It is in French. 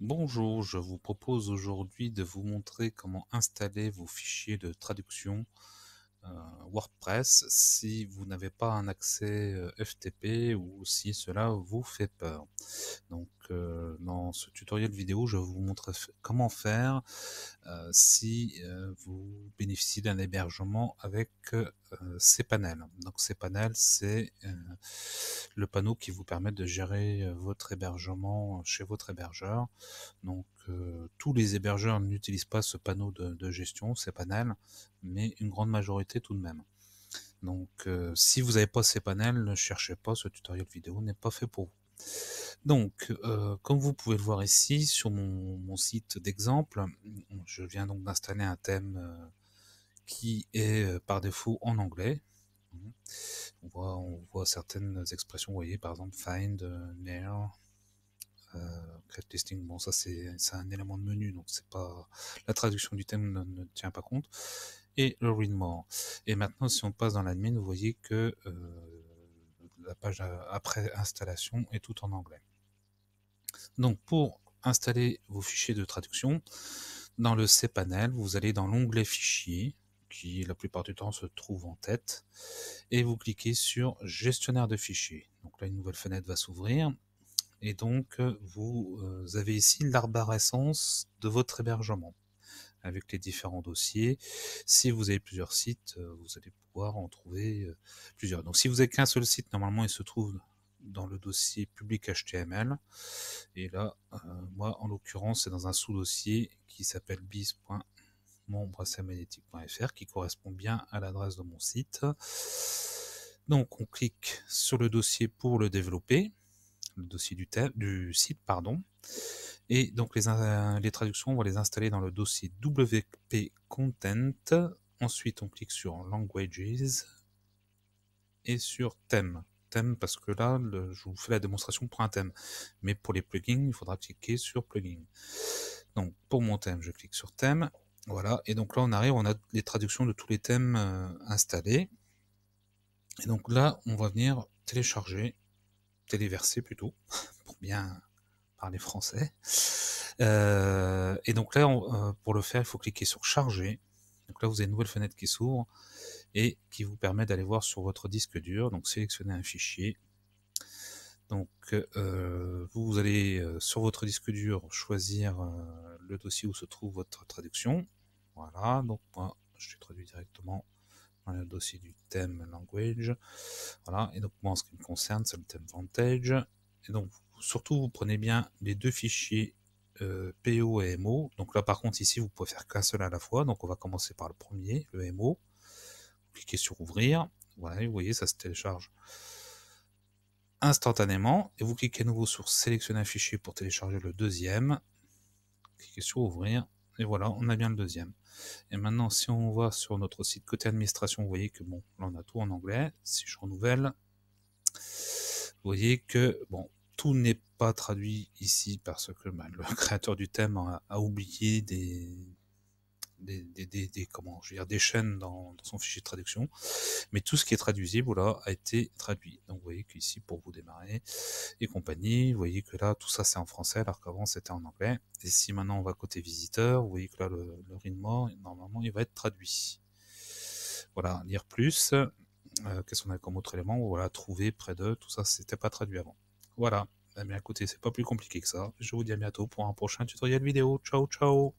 Bonjour, je vous propose aujourd'hui de vous montrer comment installer vos fichiers de traduction euh, WordPress si vous n'avez pas un accès euh, FTP ou si cela vous fait peur dans ce tutoriel vidéo, je vais vous montrer comment faire euh, si euh, vous bénéficiez d'un hébergement avec euh, ces panels. Donc panels, c'est le panneau qui vous permet de gérer votre hébergement chez votre hébergeur. Donc tous les hébergeurs n'utilisent pas ce panneau de, gestion, ces panels, mais une grande majorité tout de même. Donc, si vous n'avez pas ces panels, ne cherchez pas, ce tutoriel vidéo n'est pas fait pour vous. Donc, euh, comme vous pouvez le voir ici sur mon, site d'exemple, je viens donc d'installer un thème euh, qui est euh, par défaut en anglais. On voit, certaines expressions, vous voyez, par exemple find, near, create listing. Bon, ça c'est un élément de menu, donc c'est pas la traduction du thème ne, tient pas compte. Et le read more. Et maintenant, si on passe dans l'admin, vous voyez que la page après installation est tout en anglais. Donc pour installer vos fichiers de traduction, dans le cPanel, vous allez dans l'onglet Fichiers, qui la plupart du temps se trouve en tête, et vous cliquez sur Gestionnaire de fichiers. Donc là, une nouvelle fenêtre va s'ouvrir, et donc euh, vous euh, avez ici l'arborescence de votre hébergement avec les différents dossiers. Si vous avez plusieurs sites, euh, vous allez pouvoir en trouver plusieurs. Donc si vous n'avez qu'un seul site, normalement il se trouve dans le dossier public HTML. Et là, euh, moi, en l'occurrence, c'est dans un sous-dossier qui s'appelle bis.monbraceletmagnétique.fr qui correspond bien à l'adresse de mon site. Donc, on clique sur le dossier pour le développer, le dossier du, site, pardon. Et donc, les, euh, les traductions, on va les installer dans le dossier WP Content. Ensuite, on clique sur Languages et sur thèmes thème parce que là, je vous fais la démonstration pour un thème. Mais pour les plugins, il faudra cliquer sur plugin. Donc pour mon thème, je clique sur thème. Voilà, et donc là on arrive, on a les traductions de tous les thèmes euh, installés. Et donc là, on va venir télécharger, téléverser plutôt, pour bien parler français. Euh, et donc là, euh, pour le faire, il faut cliquer sur charger. Donc là, vous avez une nouvelle fenêtre qui s'ouvre et qui vous permet d'aller voir sur votre disque dur. Donc sélectionnez un fichier. Donc euh, vous, allez euh, sur votre disque dur choisir euh, le dossier où se trouve votre traduction. Voilà, donc moi je suis traduit directement dans le dossier du thème language. Voilà, et donc moi en ce qui me concerne, c'est le thème vantage. Et donc surtout vous prenez bien les deux fichiers euh, PO et MO. Donc là, par contre, ici, vous pouvez faire qu'un seul à la fois. Donc on va commencer par le premier, le MO. Cliquez sur ouvrir. Voilà, vous voyez, ça se télécharge instantanément. Et vous cliquez à nouveau sur sélectionner un fichier pour télécharger le deuxième. Cliquez sur ouvrir. Et voilà, on a bien le deuxième. Et maintenant, si on va sur notre site côté administration, vous voyez que bon, là on a tout en anglais. Si je renouvelle, vous voyez que bon, tout n'est pas traduit ici parce que ben, le créateur du thème a, oublié des, des, comment, je veux dire, des chaînes dans, son fichier de traduction. Mais tout ce qui est traduisible, là, a été traduit. Donc, vous voyez qu'ici, pour vous démarrer et compagnie, vous voyez que là, tout ça, c'est en français, alors qu'avant, c'était en anglais. Et si maintenant, on va côté visiteur, vous voyez que là, le, le normalement, il va être traduit. Voilà, lire plus. Euh, qu'est-ce qu'on a comme autre élément Voilà, trouver près de, tout ça, c'était pas traduit avant. Voilà. Mais eh écoutez, c'est pas plus compliqué que ça. Je vous dis à bientôt pour un prochain tutoriel vidéo. Ciao, ciao